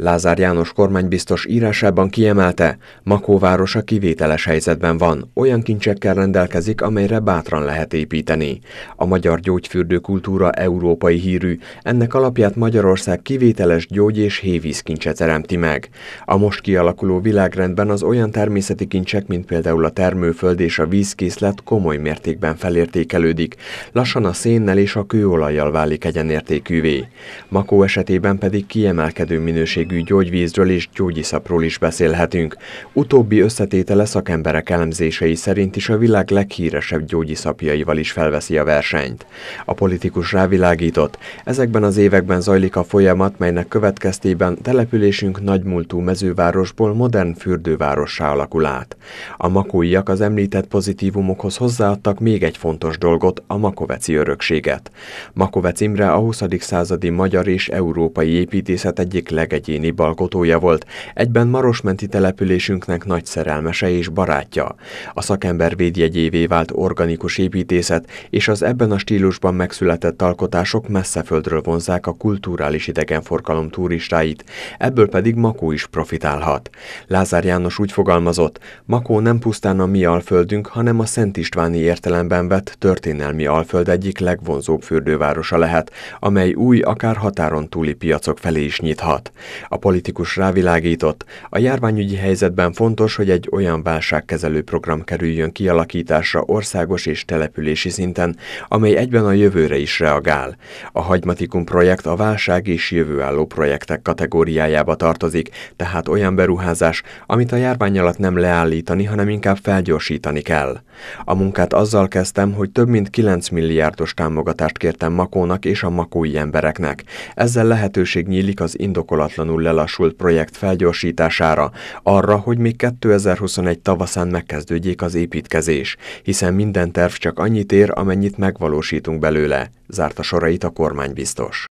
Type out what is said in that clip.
Lázár János kormánybiztos írásában kiemelte, Makó városa kivételes helyzetben van, olyan kincsekkel rendelkezik, amelyre bátran lehet építeni. A magyar gyógyfürdő kultúra európai hírű, ennek alapját Magyarország kivételes gyógy- és hévízkincse teremti meg. A most kialakuló világrendben az olyan természeti kincsek, mint például a termőföld és a vízkészlet komoly mértékben felértékelődik, lassan a szénnel és a kőolajjal válik egyenértékűvé. Makó esetében pedig kiemelkedő minőség mennyiségű gyógyvízről és gyógyiszapról is beszélhetünk. Utóbbi összetétele szakemberek elemzései szerint is a világ leghíresebb gyógyiszapjaival is felveszi a versenyt. A politikus rávilágított, ezekben az években zajlik a folyamat, melynek következtében településünk nagymúltú mezővárosból modern fürdővárossá alakul át. A makóiak az említett pozitívumokhoz hozzáadtak még egy fontos dolgot, a makoveci örökséget. Makovec Imre a 20. századi magyar és európai építészet egyik legegyén Szegély balkotója volt, egyben Marosmenti településünknek nagy szerelmese és barátja. A szakember védjegyévé vált organikus építészet és az ebben a stílusban megszületett alkotások messzeföldről vonzák a kulturális idegenforgalom turistáit, ebből pedig Makó is profitálhat. Lázár János úgy fogalmazott, Makó nem pusztán a mi alföldünk, hanem a Szent Istváni értelemben vett történelmi alföld egyik legvonzóbb fürdővárosa lehet, amely új, akár határon túli piacok felé is nyithat. A politikus rávilágított, a járványügyi helyzetben fontos, hogy egy olyan válságkezelő program kerüljön kialakításra országos és települési szinten, amely egyben a jövőre is reagál. A Hagymatikum projekt a válság és jövőálló projektek kategóriájába tartozik, tehát olyan beruházás, amit a járvány alatt nem leállítani, hanem inkább felgyorsítani kell. A munkát azzal kezdtem, hogy több mint 9 milliárdos támogatást kértem Makónak és a makói embereknek. Ezzel lehetőség nyílik az indokolatlanul például lelassult projekt felgyorsítására, arra, hogy még 2021 tavaszán megkezdődjék az építkezés, hiszen minden terv csak annyit ér, amennyit megvalósítunk belőle, zárta sorait a kormánybiztos.